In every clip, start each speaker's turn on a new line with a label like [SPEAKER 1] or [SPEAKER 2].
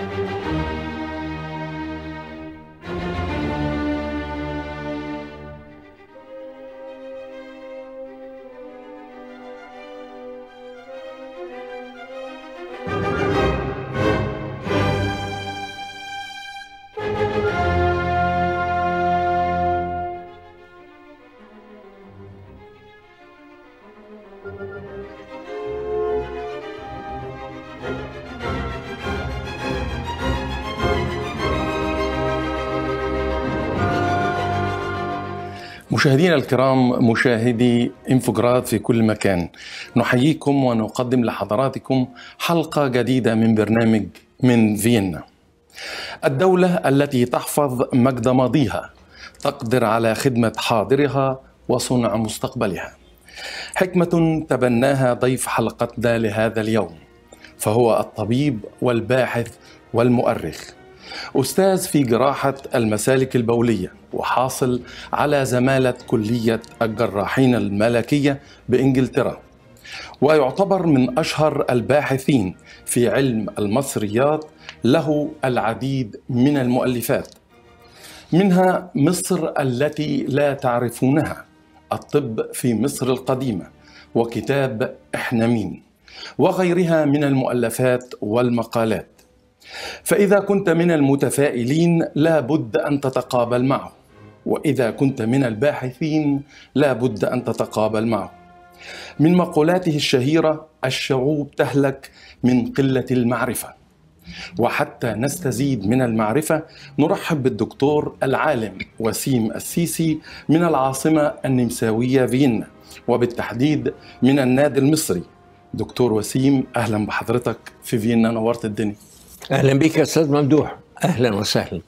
[SPEAKER 1] Thank you.
[SPEAKER 2] مشاهدينا الكرام مشاهدي انفوجراد في كل مكان نحييكم ونقدم لحضراتكم حلقة جديدة من برنامج من فيينا الدولة التي تحفظ مجد ماضيها تقدر على خدمة حاضرها وصنع مستقبلها حكمة تبناها ضيف حلقتنا لهذا اليوم فهو الطبيب والباحث والمؤرخ أستاذ في جراحة المسالك البولية وحاصل على زمالة كلية الجراحين الملكية بإنجلترا ويعتبر من أشهر الباحثين في علم المصريات له العديد من المؤلفات منها مصر التي لا تعرفونها الطب في مصر القديمة وكتاب إحنا مين وغيرها من المؤلفات والمقالات فإذا كنت من المتفائلين لا بد أن تتقابل معه واذا كنت من الباحثين لا بد ان تتقابل معه من مقولاته الشهيره الشعوب تهلك من قله المعرفه وحتى نستزيد من المعرفه نرحب بالدكتور العالم وسيم السيسي من العاصمه النمساويه فيينا وبالتحديد من النادي المصري دكتور وسيم اهلا بحضرتك في فيينا نورت الدنيا
[SPEAKER 1] اهلا بك استاذ ممدوح اهلا وسهلا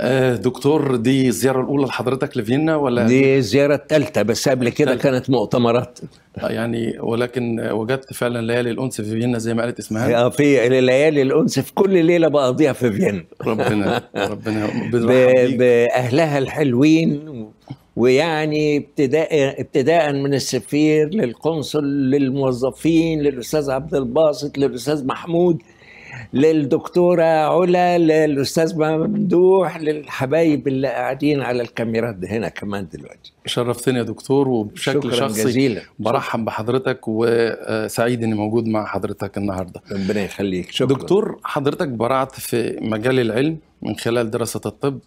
[SPEAKER 2] آه، دكتور دي الزيارة الأولى لحضرتك لفيينا ولا دي الزيارة الثالثة بس قبل كده كانت مؤتمرات آه، يعني ولكن وجدت فعلا ليالي الأنس في فيينا زي ما قالت اسمها آه، في ليالي الأنس في كل ليلة بقضيها في فيينا ربنا ربنا بأهلها الحلوين
[SPEAKER 1] ويعني ابتداء ابتداء من السفير للقنصل للموظفين للاستاذ عبد الباسط للاستاذ محمود للدكتورة علا للأستاذ ممدوح للحبايب اللي قاعدين على الكاميرات هنا
[SPEAKER 2] كمان دلوقتي شرفتني يا دكتور وبشكل شكرا شخصي جزيلا برحب بحضرتك وسعيد اني موجود مع حضرتك النهارده ربنا يخليك شكرا دكتور حضرتك برعت في مجال العلم من خلال دراسة الطب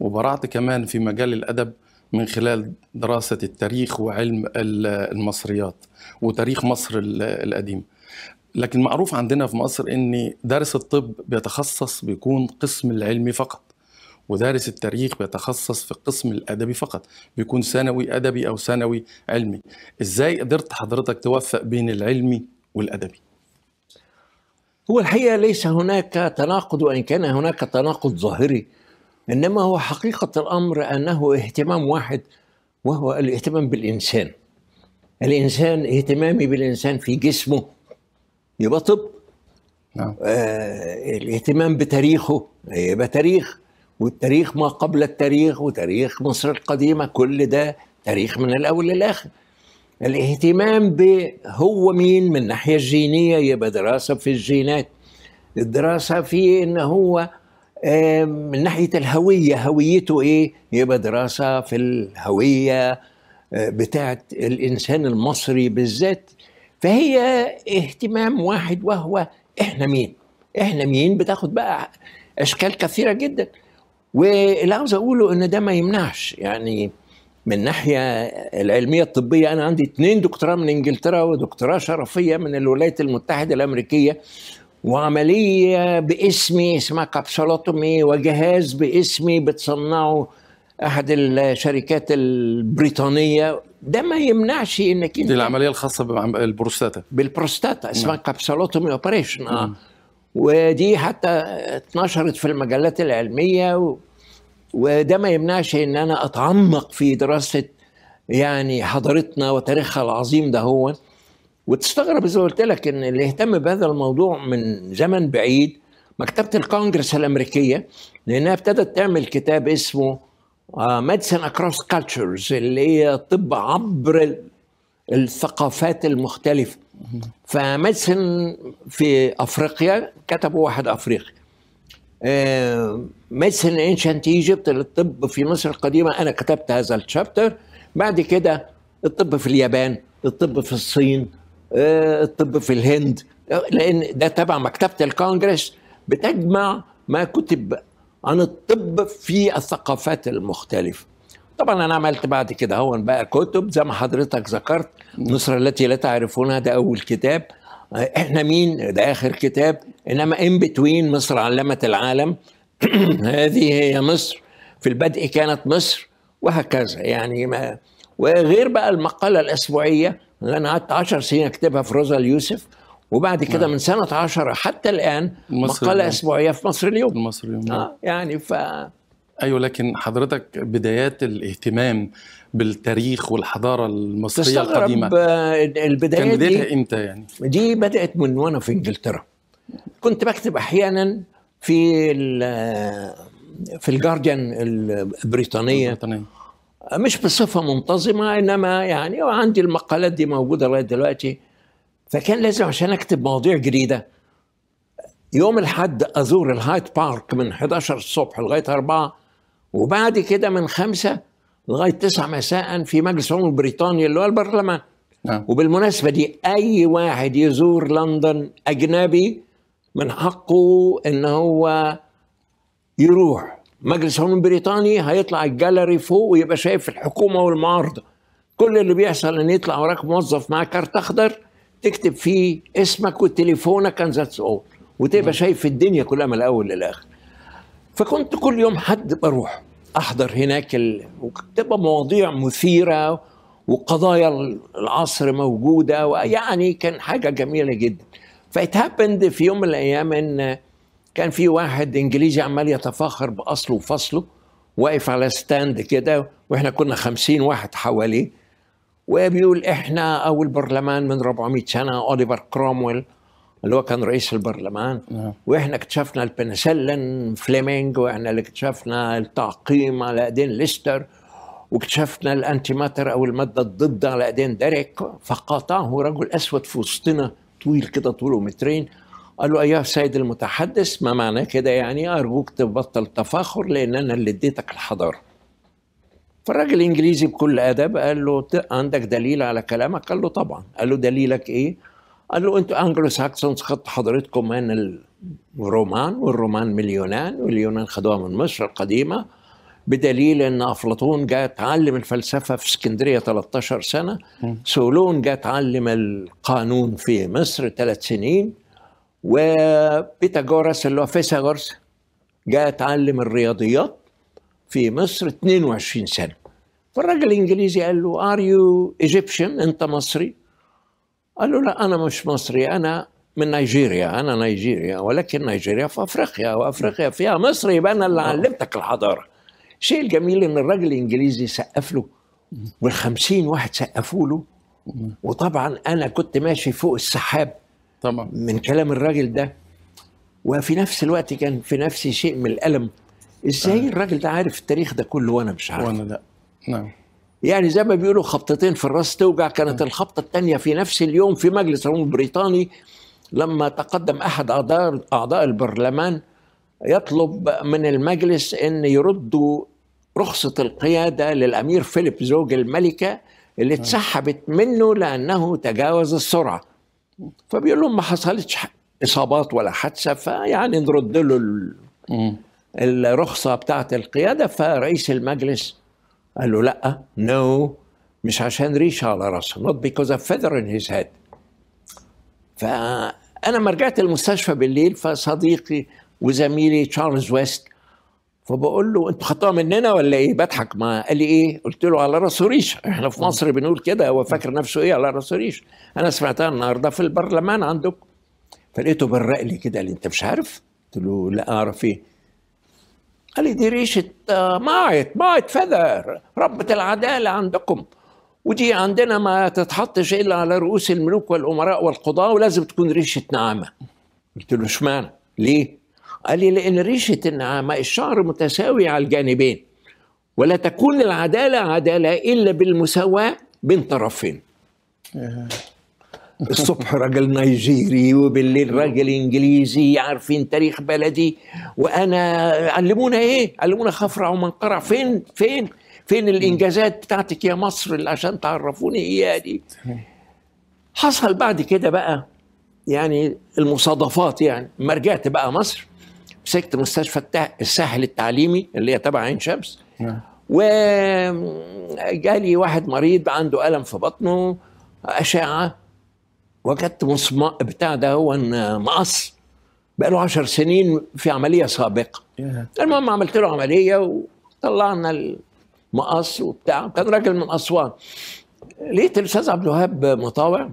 [SPEAKER 2] وبرعت كمان في مجال الأدب من خلال دراسة التاريخ وعلم المصريات وتاريخ مصر القديم لكن معروف عندنا في مصر ان دارس الطب بيتخصص بيكون قسم العلمي فقط ودارس التاريخ بيتخصص في القسم الادبي فقط بيكون ثانوي ادبي او ثانوي علمي ازاي قدرت حضرتك توفق بين العلمي والادبي
[SPEAKER 1] هو الحقيقه ليس هناك تناقض وان كان هناك تناقض ظاهري انما هو حقيقه الامر انه اهتمام واحد وهو الاهتمام بالانسان الانسان اهتمامي بالانسان في جسمه يبقى طب نعم. آه الاهتمام بتاريخه يبقى تاريخ والتاريخ ما قبل التاريخ وتاريخ مصر القديمة كل ده تاريخ من الأول للآخر الاهتمام بهو مين من الناحية الجينية يبقى دراسة في الجينات الدراسة في إن هو آه من ناحية الهوية هويته إيه يبقى دراسة في الهوية آه بتاعت الإنسان المصري بالذات فهي اهتمام واحد وهو احنا مين احنا مين بتاخد بقى اشكال كثيره جدا واللي عاوز اقوله ان ده ما يمنعش يعني من الناحيه العلميه الطبيه انا عندي اثنين دكتوراه من انجلترا ودكتوراه شرفيه من الولايات المتحده الامريكيه وعمليه باسمي اسمها كابسولوتومي وجهاز باسمي بتصنعه احد الشركات البريطانيه ده ما يمنعش انك انت دي
[SPEAKER 2] العمليه الخاصه بالبروستاتا
[SPEAKER 1] بالبروستاتا اسمها نعم. كابسولوتومي اوبريشن اه ودي حتى اتنشرت في المجلات العلميه و... وده ما يمنعش ان انا اتعمق في دراسه يعني حضارتنا وتاريخها العظيم ده هو وتستغرب اذا قلت لك ان اللي اهتم بهذا الموضوع من زمن بعيد مكتبه الكونجرس الامريكيه لانها ابتدت تعمل كتاب اسمه ميديسن اكروس كالتشرز اللي هي طب عبر الثقافات المختلفه فميديسن في افريقيا كتبوا واحد افريقي ميديسن انشنت ايجيبت للطب في مصر القديمه انا كتبت هذا الشابتر بعد كده الطب في اليابان الطب في الصين آه، الطب في الهند لان ده تبع مكتبه الكونجرس بتجمع ما كتب عن الطب في الثقافات المختلفه طبعا انا عملت بعد كده هون بقى كتب زي ما حضرتك ذكرت مصر التي لا تعرفونها ده اول كتاب آه، احنا مين ده اخر كتاب انما ان بتوين مصر علمت العالم هذه هي مصر في البدء كانت مصر وهكذا يعني ما وغير بقى المقاله الاسبوعيه اللي انا قعدت 10 سنين اكتبها في روزا اليوسف وبعد نعم. كده نعم. من سنة عشرة حتى الآن مقالة اليوم.
[SPEAKER 2] أسبوعية في مصر اليوم مصر اليوم آه يعني ف أيوة لكن حضرتك بدايات الاهتمام بالتاريخ والحضارة المصرية القديمة
[SPEAKER 1] آه، البداية كان بدايتها إمتى يعني؟ دي بدأت من وأنا في إنجلترا كنت بكتب أحيانا في آه، في الجارديان البريطانية, البريطانية. مش بصفة منتظمة إنما يعني وعندي المقالات دي موجودة لغاية دلوقتي فكان لازم عشان اكتب مواضيع جديده يوم الحد ازور الهايت بارك من 11 الصبح لغايه 4 وبعد كده من 5 لغايه 9 مساء في مجلس عموم بريطانيا اللي هو البرلمان نعم. وبالمناسبه دي اي واحد يزور لندن اجنبي من حقه ان هو يروح مجلس عموم بريطاني هيطلع الجاليري فوق ويبقى شايف الحكومه والمعارضه كل اللي بيحصل ان يطلع وراك موظف معاه كارت اخضر تكتب فيه اسمك وتليفونك ان ذاتس اول وتبقى شايف الدنيا كلها من الاول للاخر فكنت كل يوم حد بروح احضر هناك ال... وتبقى مواضيع مثيره وقضايا العصر موجوده ويعني كان حاجه جميله جدا فات هابند في يوم من الايام ان كان في واحد انجليزي عمال يتفاخر باصله وفصله واقف على ستاند كده واحنا كنا خمسين واحد حواليه وبيقول احنا او البرلمان من 400 سنه اوليفر كرومويل اللي هو كان رئيس البرلمان نعم. واحنا اكتشفنا البنسلين فليمنج واحنا اللي اكتشفنا التعقيم على ايدين ليستر واكتشفنا الانتي ماتر او الماده الضده على ايدين ديريك فقاطعه رجل اسود في وسطنا طويل كده طوله مترين قال له ايها السيد المتحدث ما معنى كده يعني ارجوك تبطل تفاخر لان انا اللي اديتك الحضاره فالراجل الانجليزي بكل ادب قال له عندك دليل على كلامك قال له طبعا قال له دليلك ايه قال له انتوا انجلو ساكسونز خدت حضرتكم من الرومان والرومان من اليونان واليونان خدوها من مصر القديمه بدليل ان افلاطون جاء تعلم الفلسفه في اسكندريه 13 سنه سولون جاء تعلم القانون في مصر ثلاث سنين وبيتاغورس اللي هو فيثاغورس جاء تعلم الرياضيات في مصر 22 سنة فالراجل الإنجليزي قال له ار يو ايجيبشن أنت مصري قال له لا أنا مش مصري أنا من نيجيريا أنا نيجيريا ولكن نيجيريا في أفريقيا وأفريقيا فيها مصر يبقى أنا اللي آه. علمتك الحضارة الشيء الجميل إن الراجل الإنجليزي سقف له والخمسين واحد سقفوا له وطبعا أنا كنت ماشي فوق السحاب طبعا من كلام الراجل ده وفي نفس الوقت كان في نفسي شيء من الألم ازاي آه. الراجل ده عارف التاريخ ده كله وانا مش عارف وانا لا نعم يعني زي ما بيقولوا خبطتين في الراس توجع كانت نعم. الخبطه الثانيه في نفس اليوم في مجلس الامم البريطاني لما تقدم احد اعضاء اعضاء البرلمان يطلب من المجلس ان يردوا رخصه القياده للامير فيليب زوج الملكه اللي نعم. اتسحبت منه لانه تجاوز السرعه فبيقول لهم ما حصلتش اصابات ولا حادثه فيعني نرد له ال... الرخصه بتاعه القياده فرئيس المجلس قال له لا نو no, مش عشان ريشه على راسه نوت بيكوز اوف فيذر ان هيز هيد فانا ما رجعت المستشفى بالليل فصديقي وزميلي تشارلز ويست فبقول له انتوا خدتوها مننا ولا ايه؟ بضحك ما قال لي ايه؟ قلت له على راسه ريشه، احنا في مصر بنقول كده هو فاكر نفسه ايه على راسه ريشه؟ انا سمعتها النهارده في البرلمان عندكم. فلقيته برق لي كده قال لي انت مش عارف؟ قلت له لا اعرف ايه؟ قال لي دي ريشة آه، مايت مايت فذر ربة العدالة عندكم ودي عندنا ما تتحطش إلا على رؤوس الملوك والأمراء والقضاة ولازم تكون ريشة نعامة قلت له اشمعنى ليه قال لي لأن ريشة النعامة الشعر متساوي على الجانبين ولا تكون العدالة عدالة إلا بالمساواة بين طرفين الصبح راجل نيجيري وبالليل راجل انجليزي عارفين تاريخ بلدي وانا علمونا ايه؟ علمونا خفرع ومنقرع فين فين؟ فين الانجازات بتاعتك يا مصر اللي عشان تعرفوني اياها دي؟ حصل بعد كده بقى يعني المصادفات يعني ما رجعت بقى مصر مسكت مستشفى الساحل التعليمي اللي هي تبع عين شمس نعم. وجالي واحد مريض عنده الم في بطنه اشعه وجدت مصم... بتاع ده هو مقص بقى له 10 سنين في عمليه سابقه المهم عملت له عمليه وطلعنا المقص وبتاع كان راجل من اسوان لقيت الاستاذ عبد الوهاب مطاوع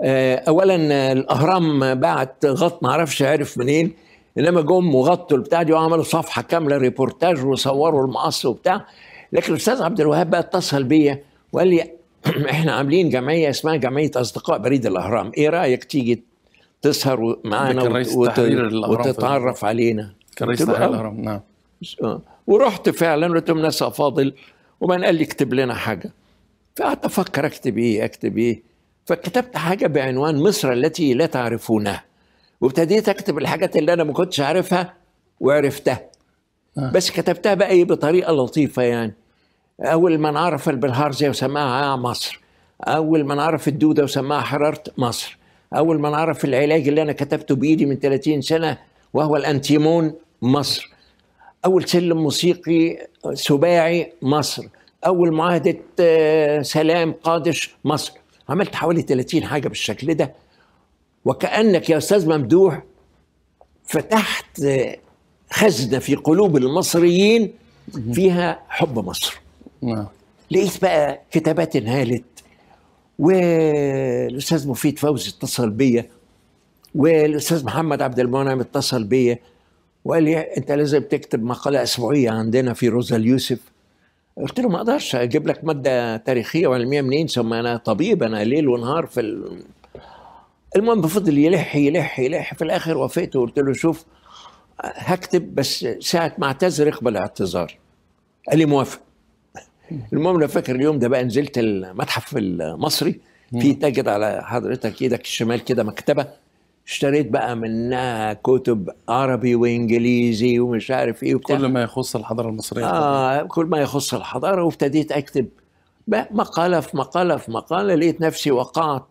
[SPEAKER 1] آه، اولا الاهرام بعت غط ما اعرفش عرف منين انما جم وغطوا البتاع دي وعملوا صفحه كامله ريبورتاج وصوروا المقص وبتاع لكن الاستاذ عبد الوهاب بقى اتصل بيا وقال لي احنا عاملين جمعيه اسمها جمعيه اصدقاء بريد الاهرام ايه رايك تيجي تسهر معانا وت... وتتعرف علينا كان رئيس تحرير الاهرام
[SPEAKER 2] نعم آه.
[SPEAKER 1] ورحت فعلا قلت لهم ناس افاضل وبعدين قال لي اكتب لنا حاجه فقعدت افكر اكتب ايه اكتب ايه فكتبت حاجه بعنوان مصر التي لا تعرفونها وابتديت اكتب الحاجات اللي انا ما كنتش عارفها وعرفتها آه. بس كتبتها بقى ايه بطريقه لطيفه يعني اول من عرف البلهارزيا وسماها آه، مصر اول من عرف الدوده وسماها حراره مصر اول من عرف العلاج اللي انا كتبته بايدي من 30 سنه وهو الانتيمون مصر اول سلم موسيقي سباعي مصر اول معاهده آه، سلام قادش مصر عملت حوالي 30 حاجه بالشكل ده وكانك يا استاذ ممدوح فتحت آه، خزنه في قلوب المصريين فيها حب مصر نعم لقيت بقى كتابات انهالت والاستاذ مفيد فوزي اتصل بيا والاستاذ محمد عبد المنعم اتصل بيا وقال لي انت لازم تكتب مقاله اسبوعيه عندنا في روزا اليوسف قلت له ما اقدرش اجيب لك ماده تاريخيه وعلميه منين ثم انا طبيب انا ليل ونهار في ال... المهم بفضل يلح يلح يلح في الاخر وافقت وقلت له شوف هكتب بس ساعه ما اعتذر اقبل اعتذار قال لي موافق المهم انا فاكر اليوم ده بقى نزلت المتحف المصري في تجد على حضرتك ايدك الشمال كده مكتبه اشتريت بقى منها كتب عربي وانجليزي ومش عارف ايه وبتاع كل ما يخص الحضاره المصريه اه كل ما يخص الحضاره وابتديت اكتب مقاله في مقاله في مقاله لقيت نفسي وقعت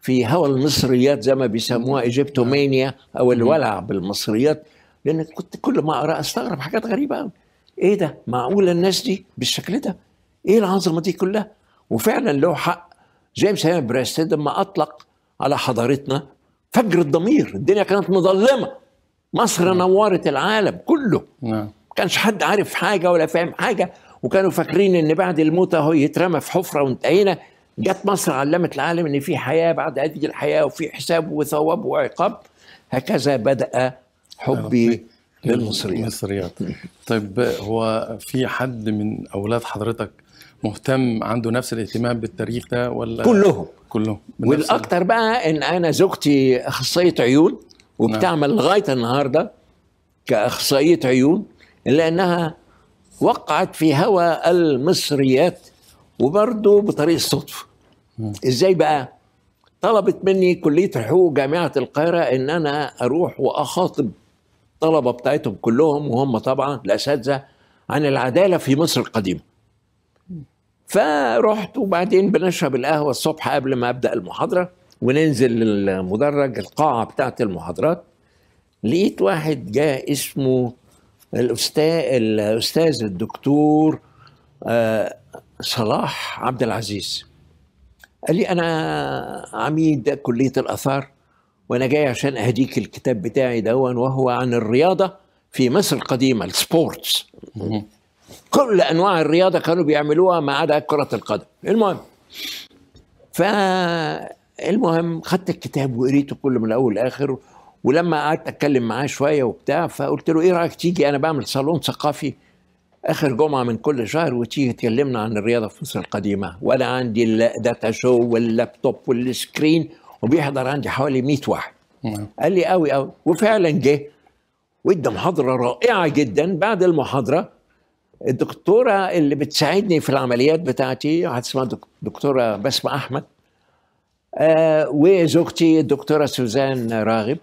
[SPEAKER 1] في هوى المصريات زي ما بيسموها ايجيبتومانيا او الولع بالمصريات لان كنت كل ما اقرا استغرب حاجات غريبه قوي ايه ده معقول الناس دي بالشكل ده ايه العظمه دي كلها وفعلا له حق جيمس هيرن بريستد لما اطلق على حضارتنا فجر الضمير الدنيا كانت مظلمه مصر نعم. نورت العالم كله نعم. ما كانش حد عارف حاجه ولا فاهم حاجه وكانوا فاكرين ان بعد الموت هو يترمى في حفره وانتهينا جت مصر علمت العالم ان في حياه بعد هذه الحياه وفي حساب وثواب وعقاب هكذا بدا
[SPEAKER 2] حبي نعم. للمصريات المصريات طيب هو في حد من اولاد حضرتك مهتم عنده نفس الاهتمام بالتاريخ ده ولا كلهم كلهم والاكثر بقى ان انا زوجتي اخصائيه عيون وبتعمل نعم. لغايه النهارده
[SPEAKER 1] كاخصائيه عيون لانها وقعت في هوى المصريات وبرضه بطريق الصدفه ازاي بقى طلبت مني كليه حقوق جامعه القاهره ان انا اروح واخاطب طلبه بتاعتهم كلهم وهم طبعا الاساتذه عن العداله في مصر القديمه فرحت وبعدين بنشرب القهوه الصبح قبل ما ابدا المحاضره وننزل المدرج القاعه بتاعه المحاضرات لقيت واحد جاء اسمه الاستاذ الاستاذ الدكتور آه، صلاح عبد العزيز قال لي انا عميد كليه الاثار وانا جاي عشان اهديك الكتاب بتاعي دون وهو عن الرياضه في مصر القديمه السبورتس كل انواع الرياضه كانوا بيعملوها ما عدا كره القدم المهم ف المهم خدت الكتاب وقريته كله من الاول لاخر ولما قعدت اتكلم معاه شويه وبتاع فقلت له ايه رايك تيجي انا بعمل صالون ثقافي اخر جمعه من كل شهر وتيجي تكلمنا عن الرياضه في مصر القديمه وانا عندي الداتا شو واللابتوب والسكرين وبيحضر عندي حوالي 100 واحد نعم. قال لي قوي قوي وفعلا جه وادى محاضره رائعه جدا بعد المحاضره الدكتوره اللي بتساعدني في العمليات بتاعتي اسمها دكتوره بسمه احمد آه وزوجتي الدكتوره سوزان راغب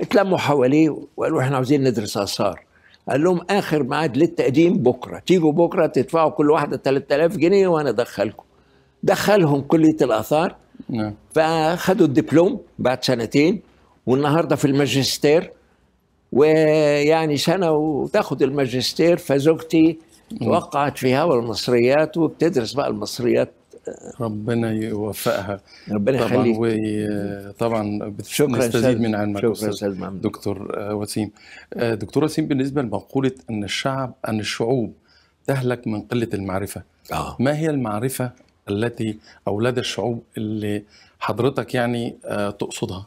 [SPEAKER 1] اتلموا حواليه وقالوا احنا عاوزين ندرس اثار قال لهم اخر ميعاد للتقديم بكره تيجوا بكره تدفعوا كل واحده 3000 جنيه وانا ادخلكم دخلهم كليه الاثار نعم. الدبلوم بعد سنتين والنهارده في الماجستير ويعني سنه وتاخد الماجستير فزوجتي وقعت في هوا
[SPEAKER 2] المصريات وبتدرس بقى المصريات ربنا يوفقها ربنا يخليك طبعا, طبعا شكرا نستزيد من علمك شكرا دكتور آه، وسيم آه، دكتور وسيم بالنسبه لمقوله ان الشعب ان الشعوب تهلك من قله المعرفه آه. ما هي المعرفه التي او لدى الشعوب اللي حضرتك يعني آه، تقصدها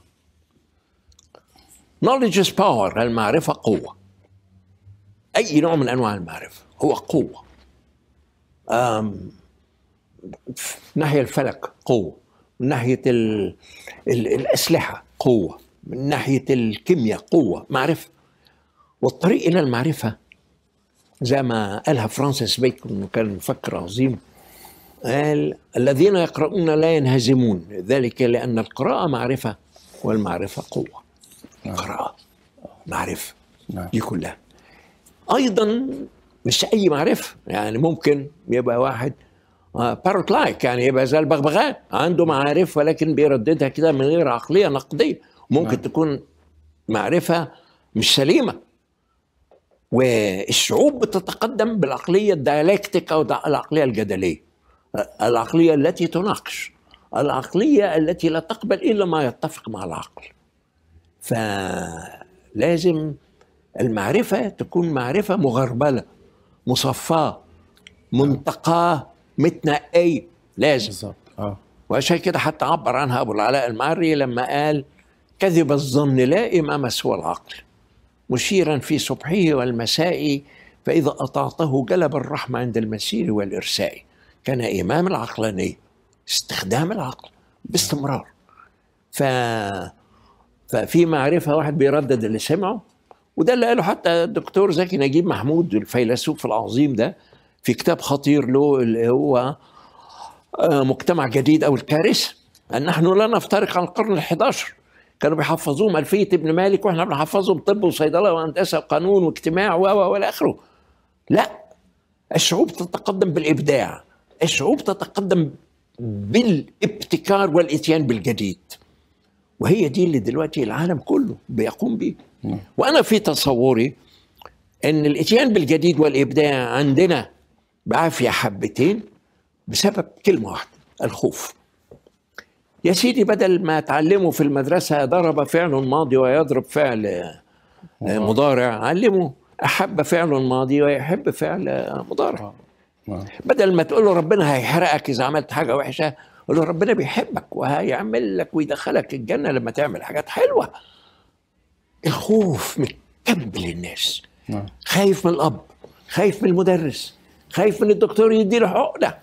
[SPEAKER 2] knowledge is power
[SPEAKER 1] المعرفه قوه اي نوع من انواع المعرفه هو قوة من ناحية الفلك قوة من ناحية الـ الـ الأسلحة قوة من ناحية الكيمياء قوة معرفة والطريق إلى المعرفة زي ما قالها فرانسيس بيكون كان مفكر عظيم قال الذين يقرؤون لا ينهزمون ذلك لأن القراءة معرفة والمعرفة قوة القراءة نعم. معرفة دي نعم. كلها أيضا مش اي معرفه يعني ممكن يبقى واحد باروت آه، لايك يعني يبقى زي البغبغاء عنده معارف ولكن بيرددها كده من غير عقليه نقديه ممكن نعم. تكون معرفه مش سليمه والشعوب بتتقدم بالعقليه الديالكتيك او العقليه الجدليه العقليه التي تناقش العقليه التي لا تقبل الا ما يتفق مع العقل فلازم المعرفه تكون معرفه مغربله مصفاه نعم. منتقاه متنقيه لازم بالظبط اه وعشان كده حتى عبر عنها ابو العلاء المعري لما قال كذب الظن لا امام سوى العقل مشيرا في صبحه والمساء فاذا اطعته جلب الرحمه عند المسير والارساء كان امام العقلانيه استخدام العقل باستمرار ف ففي معرفه واحد بيردد اللي سمعه وده اللي قاله حتى الدكتور زكي نجيب محمود الفيلسوف العظيم ده في كتاب خطير له اللي هو آه، مجتمع جديد او الكارثه ان نحن لا نفترق عن القرن ال11 كانوا بيحفظوهم ألفية ابن مالك واحنا بنحفظهم طب وصيدلة وهندسة وقانون واجتماع و و والى اخره. لا الشعوب تتقدم بالابداع، الشعوب تتقدم بالابتكار والاتيان بالجديد. وهي دي اللي دلوقتي العالم كله بيقوم بيه. وانا في تصوري ان الاتيان بالجديد والابداع عندنا بعافيه حبتين بسبب كلمه واحده الخوف يا سيدي بدل ما تعلمه في المدرسه ضرب فعل ماضي ويضرب فعل آه، مضارع علمه احب فعل ماضي ويحب فعل مضارع آه، آه. بدل ما تقول له ربنا هيحرقك اذا عملت حاجه وحشه قول له ربنا بيحبك وهيعمل لك ويدخلك الجنه لما تعمل حاجات حلوه الخوف متكمل الناس نعم. خايف من الاب خايف من المدرس خايف من الدكتور يدي له حقنه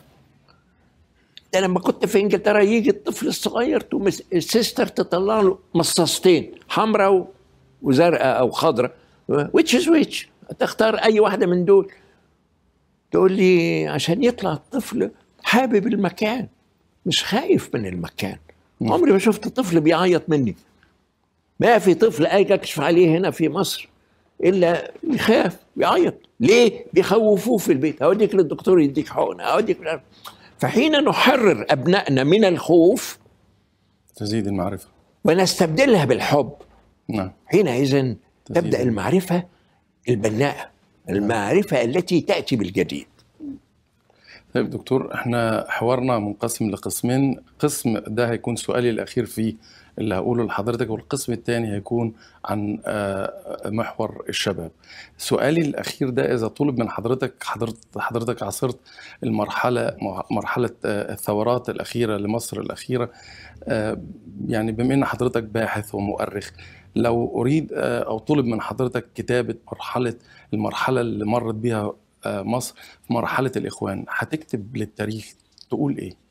[SPEAKER 1] ده لما كنت في انجلترا يجي الطفل الصغير تقوم السيستر تطلع له مصاصتين حمراء وزرقاء او خضراء ويتش از ويتش تختار اي واحده من دول تقول لي عشان يطلع الطفل حابب المكان مش خايف من المكان نعم. عمري ما شفت طفل بيعيط مني ما في طفل اجي اكشف عليه هنا في مصر الا يخاف يعيط ليه بيخوفوه في البيت هوديك للدكتور يديك حقنه هوديك فحين نحرر ابنائنا من الخوف تزيد المعرفه ونستبدلها بالحب نعم حينئذ تبدا
[SPEAKER 2] المعرفه البناءه المعرفه التي تاتي بالجديد طيب دكتور احنا حوارنا منقسم لقسمين قسم ده هيكون سؤالي الاخير فيه اللي هقوله لحضرتك والقسم الثاني هيكون عن آه، آه، محور الشباب سؤالي الأخير ده إذا طلب من حضرتك حضرتك عاصرت المرحلة مرحلة آه، الثورات الأخيرة لمصر الأخيرة يعني بما أن حضرتك باحث ومؤرخ لو أريد أو طلب من حضرتك كتابة مرحلة المرحلة اللي مرت بها مصر في مرحلة الإخوان هتكتب للتاريخ تقول إيه؟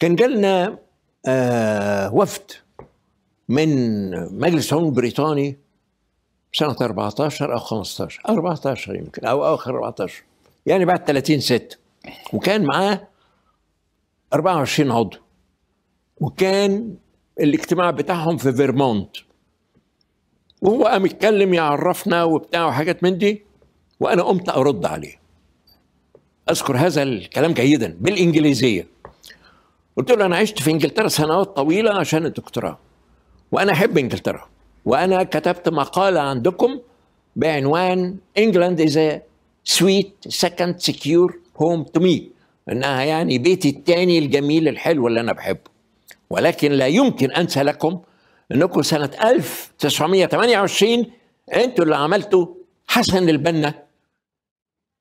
[SPEAKER 1] كان جالنا آه وفد من مجلس عموم بريطاني سنة 14 أو 15 14 يمكن أو آخر 14 يعني بعد 30 6 وكان معاه 24 عضو وكان الاجتماع بتاعهم في فيرمونت وهو قام يتكلم يعرفنا وبتاع وحاجات من دي وانا قمت ارد عليه اذكر هذا الكلام جيدا بالانجليزيه قلت له انا عشت في انجلترا سنوات طويله عشان الدكتوراه وانا احب انجلترا وانا كتبت مقاله عندكم بعنوان انجلاند از سويت سكند سكيور هوم تو مي انها يعني بيتي الثاني الجميل الحلو اللي انا بحبه ولكن لا يمكن انسى لكم انكم سنه 1928 انتوا اللي عملتوا حسن البنا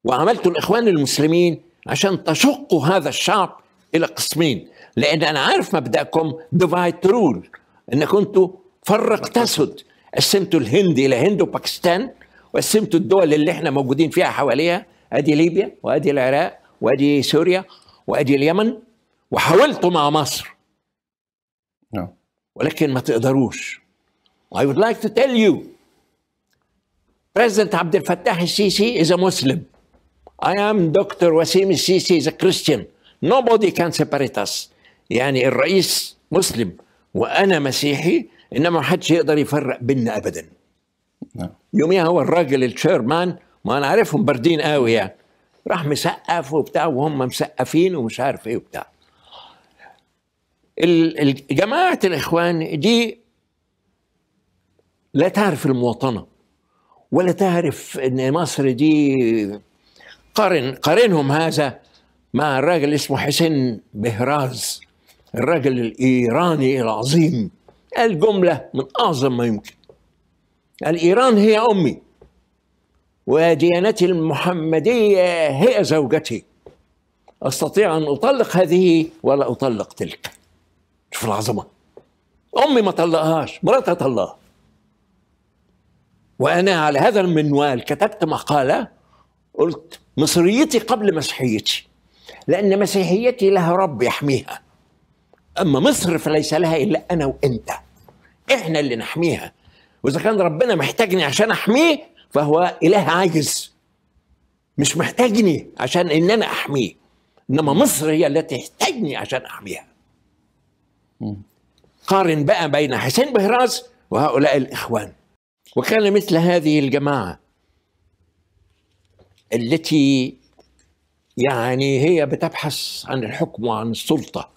[SPEAKER 1] وعملتوا الاخوان المسلمين عشان تشقوا هذا الشعب الى قسمين لان انا عارف مبداكم ديفايد رول انكم انتوا فرق تسد قسمتوا الهند الى هند وباكستان وقسمتوا الدول اللي احنا موجودين فيها حواليها ادي ليبيا وادي العراق وادي سوريا وادي اليمن وحاولتوا مع مصر نعم. ولكن ما تقدروش I would like to tell you President عبد الفتاح السيسي is a Muslim I am Dr. Wasim السيسي is a Christian Nobody can separate us يعني الرئيس مسلم وانا مسيحي انما حدش يقدر يفرق بينا ابدا نعم. يوميها هو الراجل التشيرمان ما انا عارفهم باردين قوي يعني راح مسقف وبتاع وهم مسقفين ومش عارف ايه وبتاع جماعه الاخوان دي لا تعرف المواطنه ولا تعرف ان مصر دي قارن قارنهم هذا مع الراجل اسمه حسين بهراز الرجل الإيراني العظيم قال جملة من أعظم ما يمكن قال إيران هي أمي وديانتي المحمدية هي زوجتي أستطيع أن أطلق هذه ولا أطلق تلك شوف العظمة أمي ما طلقهاش مراتها طلقها وأنا على هذا المنوال كتبت مقالة قلت مصريتي قبل مسيحيتي لأن مسيحيتي لها رب يحميها أما مصر فليس لها إلا أنا وأنت إحنا اللي نحميها وإذا كان ربنا محتاجني عشان أحميه فهو إله عاجز مش محتاجني عشان إن أنا أحميه إنما مصر هي التي تحتاجني عشان أحميها قارن بقى بين حسين بهراز وهؤلاء الإخوان وكان مثل هذه الجماعة التي يعني هي بتبحث عن الحكم وعن السلطة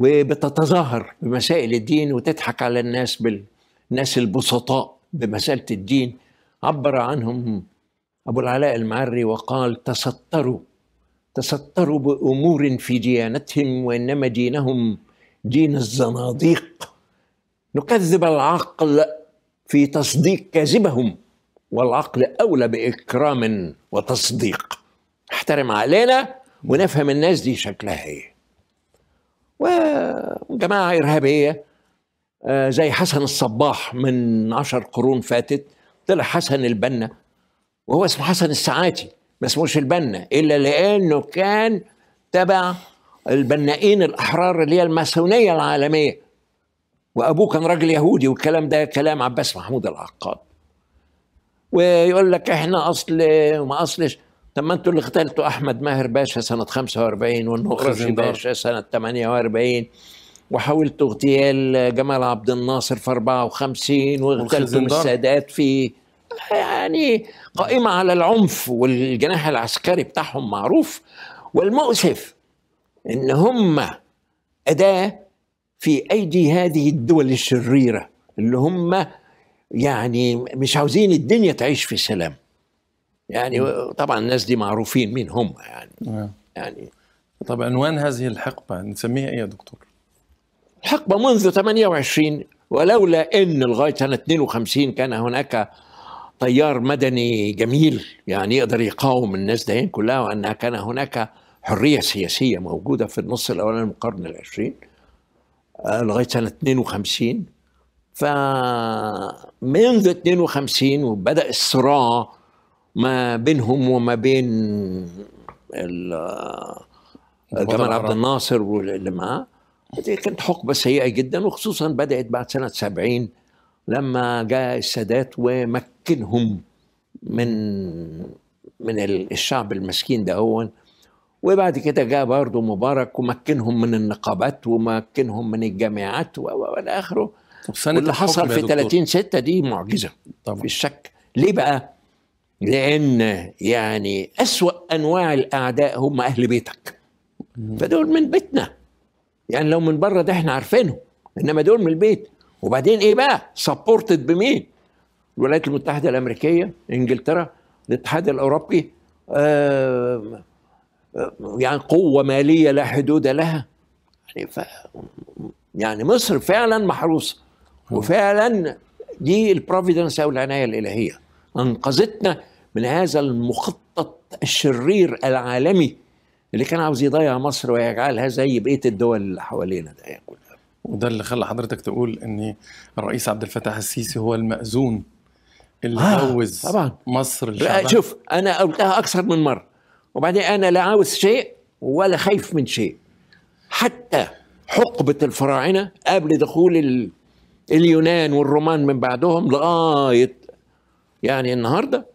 [SPEAKER 1] وبتتظاهر بمسائل الدين وتضحك على الناس بالناس البسطاء بمسألة الدين عبر عنهم أبو العلاء المعري وقال تستروا تستروا بأمور في ديانتهم وإنما دينهم دين الزناديق نكذب العقل في تصديق كاذبهم والعقل أولى بإكرام وتصديق احترم عقلنا ونفهم الناس دي شكلها ايه وجماعة إرهابية آه، زي حسن الصباح من عشر قرون فاتت طلع حسن البنا وهو اسمه حسن السعاتي ما اسموش البنا إلا لأنه كان تبع البنائين الأحرار اللي هي الماسونية العالمية وأبوه كان راجل يهودي والكلام ده كلام عباس محمود العقاد ويقول لك احنا اصل ما اصلش طب ما انتوا اللي اغتلتوا احمد ماهر باشا سنه 45 والنخرج باشا سنه 48 وحاولتوا اغتيال جمال عبد الناصر في 54 واغتالتوا السادات في يعني قائمه على العنف والجناح العسكري بتاعهم معروف والمؤسف ان هم اداه في ايدي هذه الدول الشريره اللي هم يعني مش عاوزين الدنيا تعيش في سلام يعني طبعا الناس دي معروفين مين هم يعني آه. يعني طب عنوان هذه الحقبه نسميها ايه يا دكتور؟ الحقبه منذ 28 ولولا ان لغايه سنه 52 كان هناك طيار مدني جميل يعني يقدر يقاوم الناس دهين كلها وان كان هناك حريه سياسيه موجوده في النص الاولاني من القرن العشرين آه، لغايه سنه 52 فمنذ 52 وبدا الصراع ما بينهم وما بين جمال عبد الناصر واللي معاه دي كانت حقبه سيئه جدا وخصوصا بدات بعد سنه 70 لما جاء السادات ومكنهم من من الشعب المسكين ده هو وبعد كده جاء برضه مبارك ومكنهم من النقابات ومكنهم من الجامعات والى اخره واللي حصل في 30 6 دي معجزه طبعا في الشك ليه بقى؟ لان يعني اسوا انواع الاعداء هم اهل بيتك فدول من بيتنا يعني لو من بره ده احنا عارفينهم انما دول من البيت وبعدين ايه بقى سبورتد بمين الولايات المتحده الامريكيه انجلترا الاتحاد الاوروبي آه، آه، يعني قوه ماليه لا حدود لها يعني ف يعني مصر فعلا محروسه وفعلا دي البروفيدنس او العنايه الالهيه انقذتنا من هذا المخطط الشرير العالمي اللي كان عاوز يضيع مصر ويجعلها
[SPEAKER 2] زي بقيه الدول اللي حوالينا ده كلها وده اللي خلى حضرتك تقول ان الرئيس عبد الفتاح السيسي هو المأذون اللي آه عاوز طبعا مصر لشعبها شوف
[SPEAKER 1] انا قلتها اكثر من مره وبعدين انا لا عاوز شيء ولا خايف من شيء حتى حقبه الفراعنه قبل دخول ال... اليونان والرومان من بعدهم لغايه يعني النهارده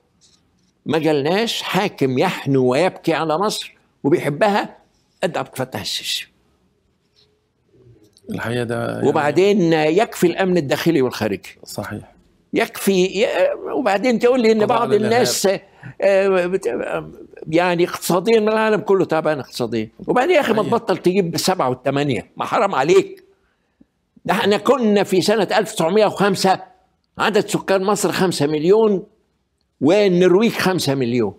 [SPEAKER 1] ما جالناش حاكم يحنو ويبكي على مصر وبيحبها قد عبد الفتاح السيسي الحقيقه ده يعني وبعدين يكفي الامن الداخلي
[SPEAKER 2] والخارجي صحيح
[SPEAKER 1] يكفي وبعدين تقول لي ان بعض الناس آه، يعني اقتصاديا العالم كله تعبان اقتصاديا وبعدين يا اخي ما تبطل تجيب سبعه والثمانيه ما حرام عليك ده احنا كنا في سنه 1905 عدد سكان مصر 5 مليون والنرويج 5 مليون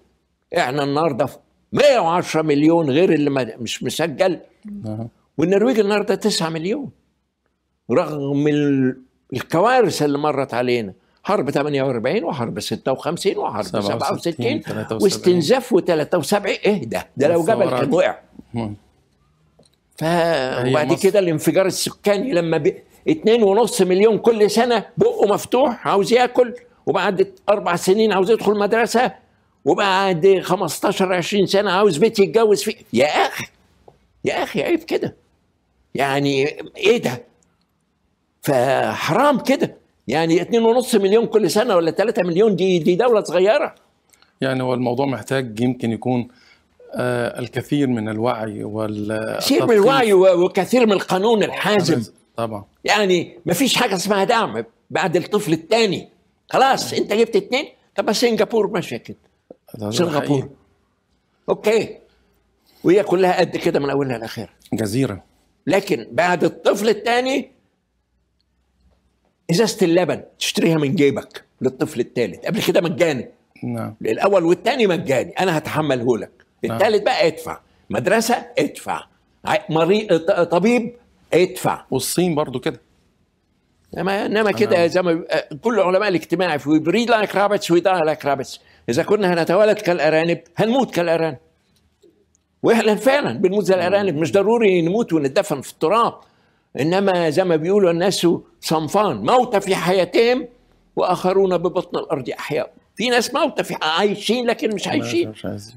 [SPEAKER 1] احنا النهارده في 110 مليون غير اللي مش مسجل نعم. والنرويج النهارده 9 مليون رغم الكوارث اللي مرت علينا حرب 48 وحرب 56 وحرب 67 واستنزاف و73 اهدى ده لو جبل كان وقع ف وبعد كده الانفجار السكاني لما 2.5 مليون كل سنه بقه مفتوح عاوز ياكل وبعد اربع سنين عاوز يدخل مدرسه وبعد 15 20 سنه عاوز بيت يتجوز فيه يا اخي يا اخي عيب كده يعني ايه ده فحرام كده يعني 2.5 مليون كل سنه ولا 3 مليون دي دي دوله صغيره
[SPEAKER 2] يعني هو الموضوع محتاج يمكن يكون آه الكثير من الوعي وال كثير من الوعي وكثير من القانون الحازم طبعا يعني ما فيش حاجه اسمها دعم
[SPEAKER 1] بعد الطفل الثاني خلاص انت جبت اثنين طب سنغافور ماشيه كده سنغافور اوكي وهي كلها قد كده من اولها لاخرها جزيره لكن بعد الطفل الثاني ازازه اللبن تشتريها من جيبك للطفل الثالث قبل كده مجاني نعم الاول والثاني مجاني انا هتحمله لك نعم. الثالث بقى ادفع مدرسه ادفع مريض طبيب ادفع والصين برضو كده انما انما كده زي ما أه، كل علماء الاجتماع في بريد لا رابتس ويدار لايك رابتس اذا كنا هنتولد كالارانب هنموت كالارانب واحنا فعلا بنموت زي الارانب مش ضروري نموت وندفن في التراب انما زي ما بيقولوا الناس صنفان موتى في حياتهم واخرون ببطن الارض احياء في ناس موتى في عايشين لكن مش عايشين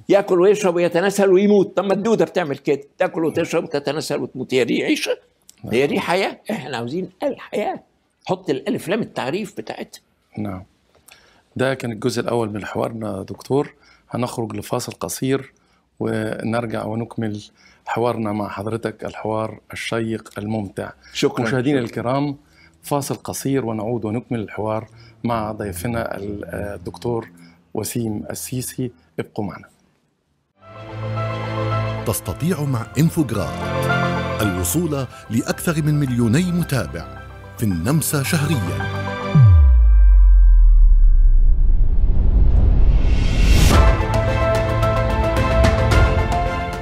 [SPEAKER 1] ياكل ويشرب ويتناسل ويموت طب ما الدوده بتعمل كده تاكل وتشرب وتتناسل وتموت هي دي عيشه هي دي نعم. حياه احنا عاوزين الحياه حط الالف لام التعريف بتاعتها
[SPEAKER 2] نعم ده كان الجزء الاول من حوارنا دكتور هنخرج لفاصل قصير ونرجع ونكمل حوارنا مع حضرتك الحوار الشيق الممتع شكرا مشاهدينا الكرام فاصل قصير ونعود ونكمل الحوار مع ضيفنا الدكتور وسيم السيسي ابقوا معنا تستطيع مع انفوجرام الوصول لأكثر من مليوني متابع في النمسا شهرياً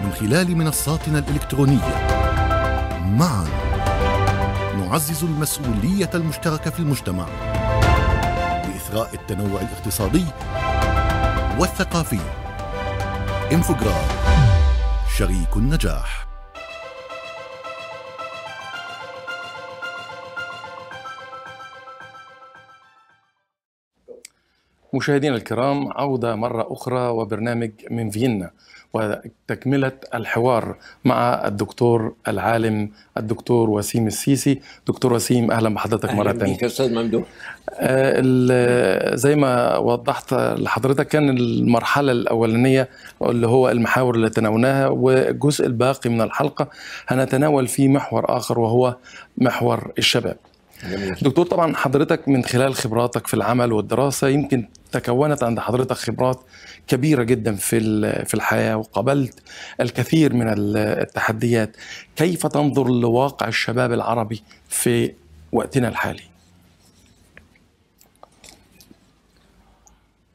[SPEAKER 2] من خلال منصاتنا الإلكترونية معاً نعزز المسؤولية المشتركة في المجتمع لإثراء التنوع الاقتصادي والثقافي انفوجرام شريك النجاح مشاهدينا الكرام عودة مرة أخرى وبرنامج من فيينا وتكملة الحوار مع الدكتور العالم الدكتور وسيم السيسي دكتور وسيم أهلا بحضرتك مرة ثانية أهلا أستاذ ممدوح آه زي ما وضحت لحضرتك كان المرحلة الأولانية اللي هو المحاور اللي تناولناها والجزء الباقي من الحلقة هنتناول فيه محور آخر وهو محور الشباب جميل. دكتور طبعا حضرتك من خلال خبراتك في العمل والدراسة يمكن تكونت عند حضرتك خبرات كبيره جدا في في الحياه وقابلت الكثير من التحديات كيف تنظر لواقع الشباب العربي في وقتنا الحالي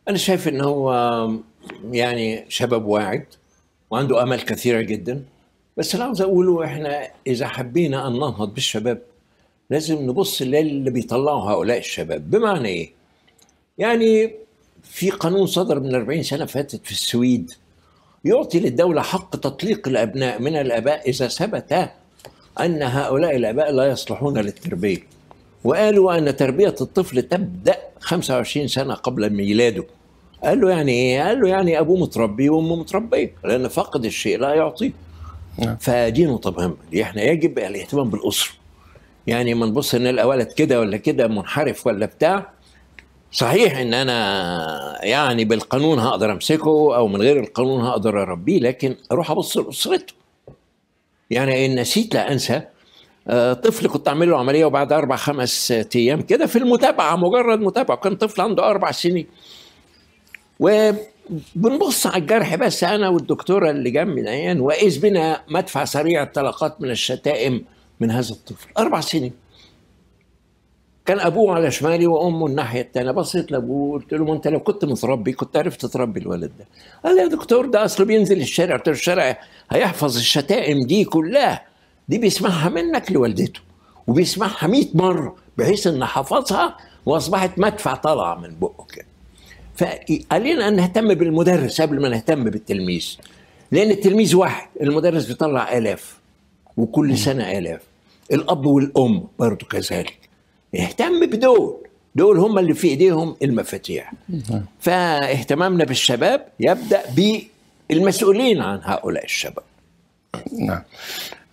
[SPEAKER 1] انا شايف ان هو يعني شباب واعد وعنده امل كثيره جدا بس اللي عاوز اقوله احنا اذا حبينا ان ننهض بالشباب لازم نبص للي اللي بيطلعوا هؤلاء الشباب بمعنى ايه يعني في قانون صدر من 40 سنة فاتت في السويد يعطي للدولة حق تطليق الأبناء من الآباء إذا ثبت أن هؤلاء الآباء لا يصلحون للتربية وقالوا أن تربية الطفل تبدأ 25 سنة قبل ميلاده قال له يعني ايه؟ قال له يعني ابوه متربي وامه متربيه لان فقد الشيء لا يعطيه. نعم. فدي نقطه مهمه احنا يجب الاهتمام بالاسره. يعني ما نبص ان الولد كده ولا كده منحرف ولا بتاع صحيح ان انا يعني بالقانون هقدر امسكه او من غير القانون هقدر اربيه لكن اروح ابص لاسرته يعني ان نسيت لا انسى آه، طفل كنت اعمل له عمليه وبعد اربع خمس ايام كده في المتابعه مجرد متابعه كان طفل عنده اربع سنين وبنبص على الجرح بس انا والدكتوره اللي جنبي نيان واذ بنا مدفع سريع الطلقات من الشتائم من هذا الطفل اربع سنين كان ابوه على شمالي وامه الناحيه الثانيه بصيت لابوه قلت له ما انت لو كنت متربي كنت عرفت تربي الولد ده قال لي يا دكتور ده اصله بينزل الشارع قلت له الشارع هيحفظ الشتائم دي كلها دي بيسمعها منك لوالدته وبيسمعها 100 مره بحيث ان حفظها واصبحت مدفع طالعه من بقه كده فعلينا ان نهتم بالمدرس قبل ما نهتم بالتلميذ لان التلميذ واحد المدرس بيطلع الاف وكل سنه الاف الاب والام برضه كذلك اهتم بدول دول هم اللي في ايديهم المفاتيح نعم. فاهتمامنا بالشباب يبدا
[SPEAKER 2] بالمسؤولين عن هؤلاء الشباب نعم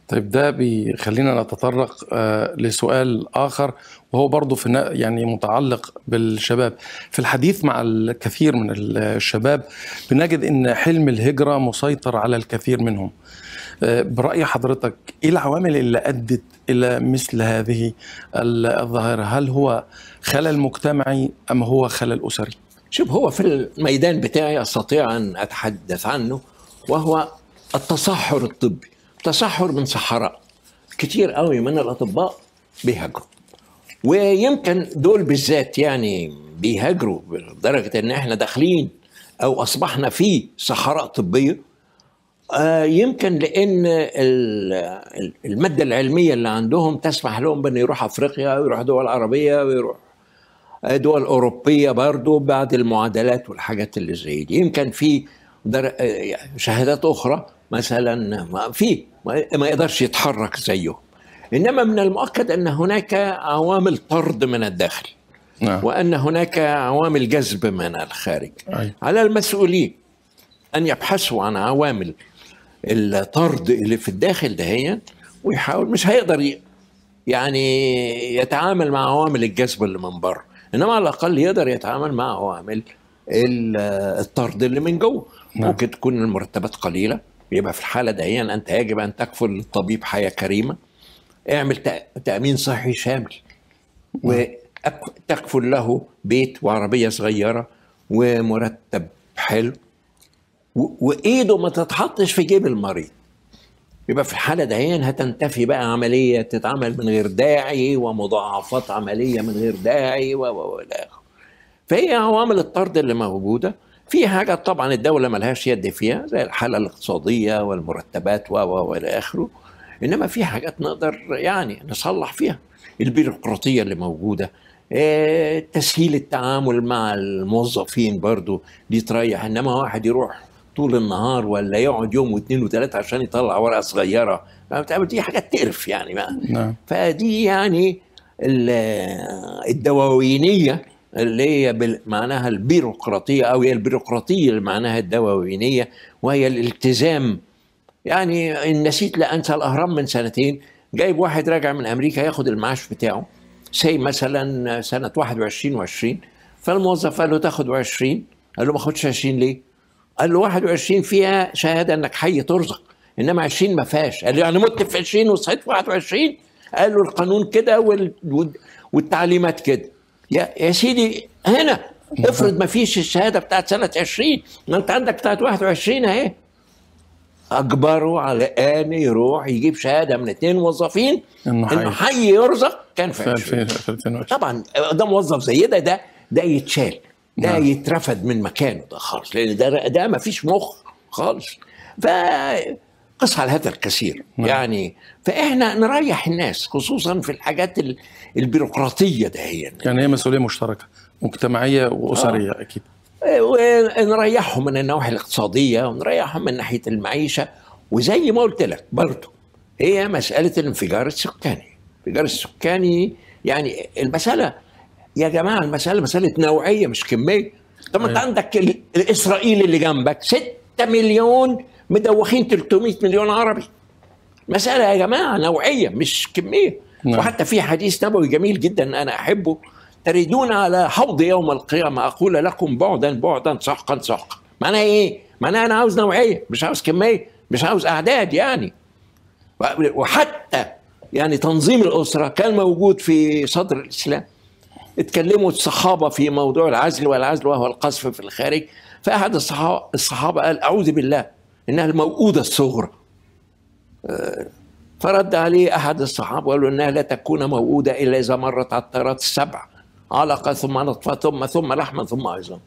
[SPEAKER 2] طيب ده بيخلينا نتطرق آه، لسؤال اخر وهو برضه في يعني متعلق بالشباب في الحديث مع الكثير من الشباب بنجد ان حلم الهجره مسيطر على الكثير منهم آه، براي حضرتك ايه العوامل اللي ادت الى مثل هذه الظاهره هل هو خلل مجتمعي ام هو خلل اسري شوف هو في الميدان بتاعي استطيع ان
[SPEAKER 1] اتحدث عنه وهو التصحر الطبي تصحر من صحراء كتير قوي من الاطباء بيهاجروا ويمكن دول بالذات يعني بيهاجروا لدرجه ان احنا داخلين او اصبحنا في صحراء طبيه آه، يمكن لان الماده العلميه اللي عندهم تسمح لهم بان يروح افريقيا ويروح دول عربيه ويروح آه، دول اوروبيه برضو بعد المعادلات والحاجات اللي زي دي يمكن في در... آه، يعني شهادات اخرى مثلا في ما يقدرش يتحرك زيه انما من المؤكد ان هناك عوامل طرد من الداخل نعم. وان هناك عوامل جذب من الخارج أي. على المسؤولين ان يبحثوا عن عوامل الطرد اللي في الداخل دهيا ويحاول مش هيقدر يعني يتعامل مع عوامل الجذب اللي من بره انما على الاقل يقدر يتعامل مع عوامل الطرد اللي من جوه نعم. ممكن تكون المرتبات قليله يبقى في الحاله دهيا انت يجب ان تكفل للطبيب حياه كريمه اعمل تامين صحي شامل نعم. وتكفل له بيت وعربيه صغيره ومرتب حلو وايده ما تتحطش في جيب المريض يبقى في الحاله دهين هتنتفي بقى عمليه تتعمل من غير داعي ومضاعفات عمليه من غير داعي و و فهي عوامل الطرد اللي موجوده في حاجه طبعا الدوله ما لهاش يد فيها زي الحاله الاقتصاديه والمرتبات و و الى اخره انما في حاجات نقدر يعني نصلح فيها البيروقراطيه اللي موجوده آه، تسهيل التعامل مع الموظفين برضو دي تريح انما واحد يروح طول النهار ولا يقعد يوم واثنين وثلاثه عشان يطلع ورقه صغيره دي حاجات تقرف يعني ما. نعم. فدي يعني الدواوينيه اللي هي معناها البيروقراطيه او هي البيروقراطيه اللي معناها الدواوينيه وهي الالتزام يعني ان نسيت لا انسى الاهرام من سنتين جايب واحد راجع من امريكا ياخد المعاش بتاعه سي مثلا سنه 21 و 20 فالموظف قال له تاخد 20 قال له ما اخدش 20 ليه؟ قال له 21 فيها شهاده انك حي ترزق انما 20 ما فيهاش قال له يعني مت في 20 وصحيت في 21 قال له القانون كده وال... والتعليمات كده يا يا سيدي هنا افرض ما فيش الشهاده بتاعت سنه 20 ما انت عندك بتاعت 21 اهي اجبره على ان يروح يجيب شهاده من اثنين موظفين انه, حي يرزق كان في 20 طبعا آه، ده موظف زي ده ده ده يتشال ده نعم. يترفد من مكانه ده خالص لان ده ده ما فيش مخ خالص ف قص على هذا الكثير نعم. يعني فاحنا نريح الناس خصوصا في الحاجات البيروقراطيه ده يعني, يعني هي مسؤوليه مشتركه مجتمعيه واسريه آه. اكيد آه، ونريحهم من النواحي الاقتصاديه ونريحهم من ناحيه المعيشه وزي ما قلت لك برضه هي مساله الانفجار السكاني الانفجار السكاني يعني المساله يا جماعه المساله مساله نوعيه مش كميه طب انت أيوه. عندك الاسرائيلي اللي جنبك 6 مليون مدوخين 300 مليون عربي مساله يا جماعه نوعيه مش كميه نعم. وحتى في حديث نبوي جميل جدا انا احبه تريدون على حوض يوم القيامه اقول لكم بعدا بعدا سحقا سحقا معناها ايه؟ معناها انا عاوز نوعيه مش عاوز كميه مش عاوز اعداد يعني وحتى يعني تنظيم الاسره كان موجود في صدر الاسلام اتكلموا الصحابه في موضوع العزل والعزل وهو القصف في الخارج فاحد الصحابه, قال اعوذ بالله انها الموءوده الصغرى آه، فرد عليه احد الصحابه وقال له انها لا تكون موءوده الا اذا مرت على الطيارات السبع علقه ثم نطفه ثم ثم لحما ثم عظام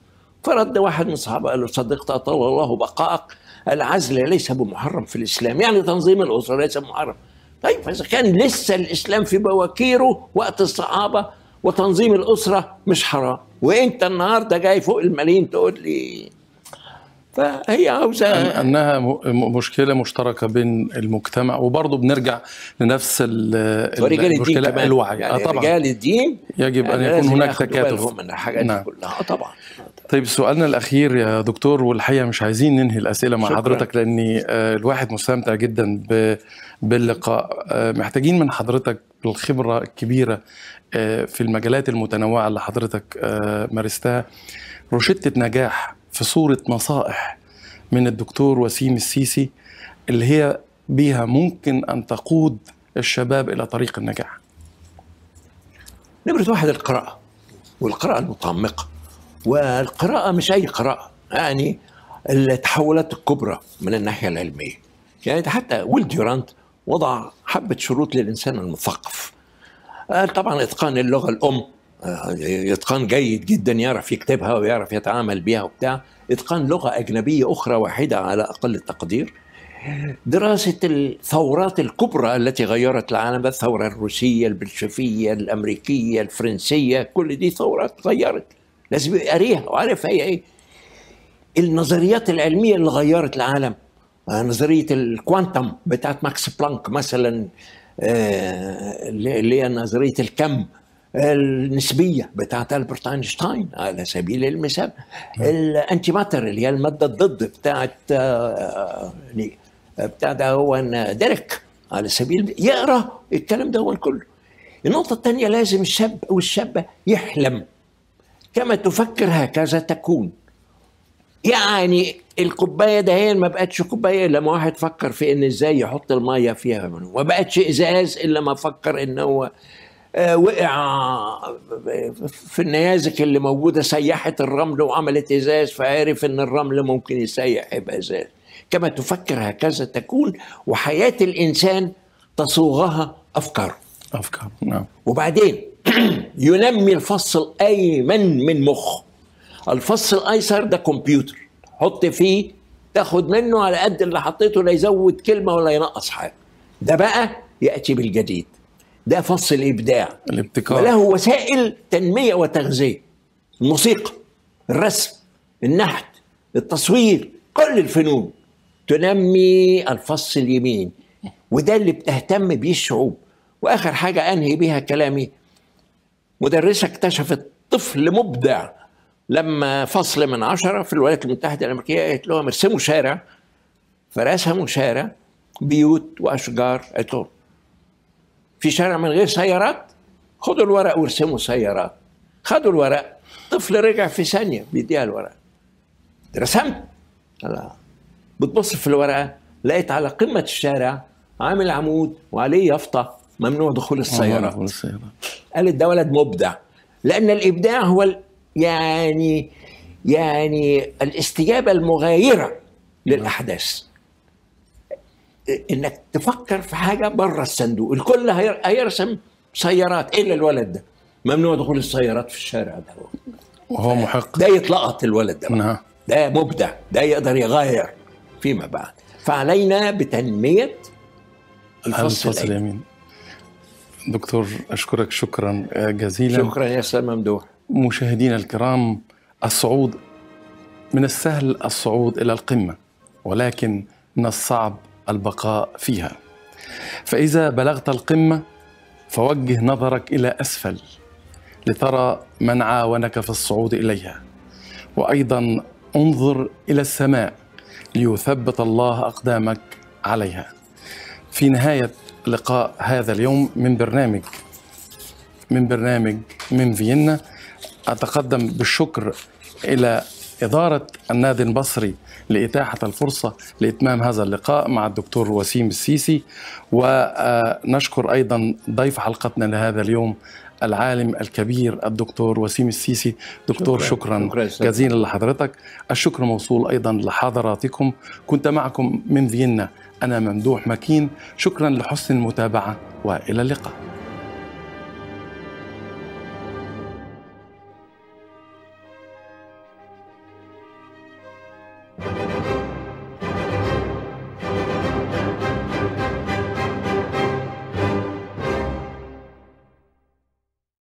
[SPEAKER 1] فرد واحد من الصحابه قال له صدقت اطال الله بقائك العزل ليس بمحرم في الاسلام يعني تنظيم الاسره ليس بمحرم طيب اذا كان لسه الاسلام في بواكيره وقت الصحابه وتنظيم الاسره مش حرام وانت النهارده جاي فوق المليم تقول لي فهي عاوزه
[SPEAKER 2] انها مشكله مشتركه بين المجتمع وبرضه بنرجع لنفس المشكله الوعي يعني آه طبعا رجال الدين يجب ان يعني يكون هناك تكاتف من الحاجات نعم. دي
[SPEAKER 1] كلها آه طبعا
[SPEAKER 2] طيب سؤالنا الاخير يا دكتور والحقيقه مش عايزين ننهي الاسئله مع شكرا. حضرتك لان آه، الواحد مستمتع جدا باللقاء آه، محتاجين من حضرتك بالخبره الكبيره آه، في المجالات المتنوعة اللي حضرتك آه، مارستها روشتة نجاح في صورة نصائح من الدكتور وسيم السيسي اللي هي بيها ممكن أن تقود الشباب إلى طريق النجاح نمرة واحد القراءة
[SPEAKER 1] والقراءة المتعمقة والقراءة مش أي قراءة يعني التحولات الكبرى من الناحية العلمية يعني حتى ويل ديورانت وضع حبة شروط للإنسان المثقف آه، طبعا اتقان اللغه الام آه، اتقان جيد جدا يعرف يكتبها ويعرف يتعامل بها وبتاع اتقان لغه اجنبيه اخرى واحده على اقل التقدير دراسة الثورات الكبرى التي غيرت العالم الثورة الروسية البلشفية الأمريكية الفرنسية كل دي ثورات غيرت لازم أريها وعارف هي إيه النظريات العلمية اللي غيرت العالم آه، نظرية الكوانتم بتاعت ماكس بلانك مثلا اللي آه، هي نظريه الكم النسبيه بتاعت البرت اينشتاين على سبيل المثال نعم. الانتي ماتر اللي هي الماده الضد بتاعت بتاع ده هو ديريك على سبيل يقرا الكلام ده هو كله النقطه الثانيه لازم الشاب والشابه يحلم كما تفكر هكذا تكون يعني الكوبايه هي ما بقتش كوبايه الا ما واحد فكر في ان ازاي يحط الميه فيها منه. ما بقتش ازاز الا ما فكر ان هو آه، وقع في النيازك اللي موجوده سيحت الرمل وعملت ازاز فعرف ان الرمل ممكن يسيح يبقى ازاز كما تفكر هكذا تكون وحياه الانسان تصوغها افكاره افكار نعم وبعدين ينمي الفص الايمن من مخه الفص الايسر ده كمبيوتر حط فيه تاخد منه على قد اللي حطيته لا يزود كلمه ولا ينقص حاجه ده بقى ياتي بالجديد ده فص الابداع
[SPEAKER 2] الابتكار وله
[SPEAKER 1] وسائل تنميه وتغذيه الموسيقى الرسم النحت التصوير كل الفنون تنمي الفص اليمين وده اللي بتهتم بيه الشعوب واخر حاجه انهي بيها كلامي مدرسه اكتشفت طفل مبدع لما فصل من عشرة في الولايات المتحدة الأمريكية قالت لهم ارسموا شارع فرسموا شارع بيوت وأشجار قالت لهم في شارع من غير سيارات خدوا الورق وارسموا سيارات خدوا الورق طفل رجع في ثانية بيديها الورق رسمت لا. بتبص في الورقة لقيت على قمة الشارع عامل عمود وعليه يافطة ممنوع دخول السيارات قالت ده ولد مبدع لأن الإبداع هو يعني يعني الاستجابه المغايره نعم. للاحداث انك تفكر في حاجه بره الصندوق الكل هيرسم سيارات الا الولد ده ممنوع دخول السيارات في الشارع ده وهو محق ده يتلقط الولد ده نعم. ده مبدع ده يقدر يغير فيما بعد فعلينا بتنميه الفصل, اليمين
[SPEAKER 2] دكتور اشكرك شكرا آه، جزيلا شكرا
[SPEAKER 1] يا استاذ ممدوح
[SPEAKER 2] مشاهدينا الكرام الصعود من السهل الصعود الى القمه ولكن من الصعب البقاء فيها فاذا بلغت القمه فوجه نظرك الى اسفل لترى من عاونك في الصعود اليها وايضا انظر الى السماء ليثبت الله اقدامك عليها في نهايه لقاء هذا اليوم من برنامج من برنامج من فيينا أتقدم بالشكر إلى إدارة النادي المصري لإتاحة الفرصة لإتمام هذا اللقاء مع الدكتور وسيم السيسي ونشكر أيضا ضيف حلقتنا لهذا اليوم العالم الكبير الدكتور وسيم السيسي دكتور شكرا, شكرا, شكرا جزيلا لحضرتك الشكر موصول أيضا لحضراتكم كنت معكم من فيينا أنا ممدوح مكين شكرا لحسن المتابعة وإلى اللقاء